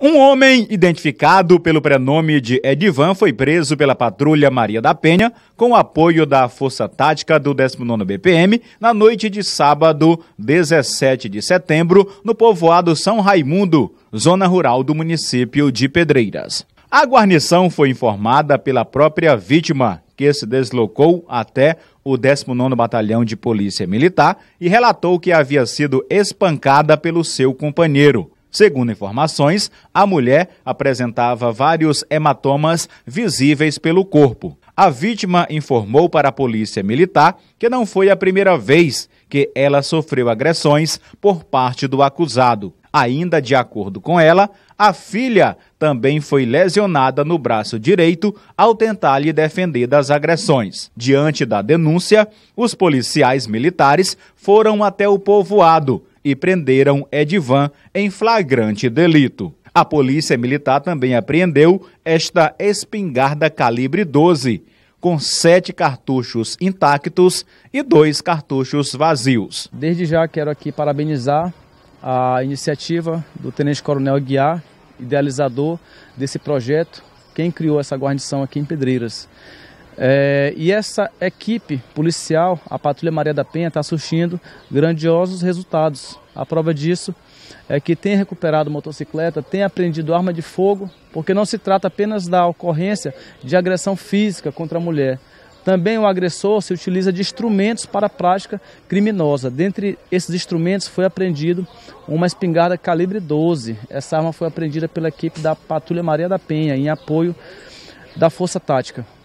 Um homem identificado pelo prenome de Edivan foi preso pela patrulha Maria da Penha com apoio da Força Tática do 19º BPM na noite de sábado, 17 de setembro, no povoado São Raimundo, zona rural do município de Pedreiras. A guarnição foi informada pela própria vítima, que se deslocou até o 19º Batalhão de Polícia Militar e relatou que havia sido espancada pelo seu companheiro. Segundo informações, a mulher apresentava vários hematomas visíveis pelo corpo. A vítima informou para a polícia militar que não foi a primeira vez que ela sofreu agressões por parte do acusado. Ainda de acordo com ela, a filha também foi lesionada no braço direito ao tentar lhe defender das agressões. Diante da denúncia, os policiais militares foram até o povoado e prenderam Edvan em flagrante delito. A polícia militar também apreendeu esta espingarda calibre 12, com sete cartuchos intactos e dois cartuchos vazios. Desde já quero aqui parabenizar a iniciativa do Tenente Coronel Guiar, idealizador desse projeto, quem criou essa guarnição aqui em Pedreiras. É, e essa equipe policial, a Patrulha Maria da Penha, está surtindo grandiosos resultados. A prova disso é que tem recuperado motocicleta, tem apreendido arma de fogo, porque não se trata apenas da ocorrência de agressão física contra a mulher. Também o agressor se utiliza de instrumentos para a prática criminosa. Dentre esses instrumentos foi apreendido uma espingarda calibre 12. Essa arma foi apreendida pela equipe da Patrulha Maria da Penha, em apoio da Força Tática.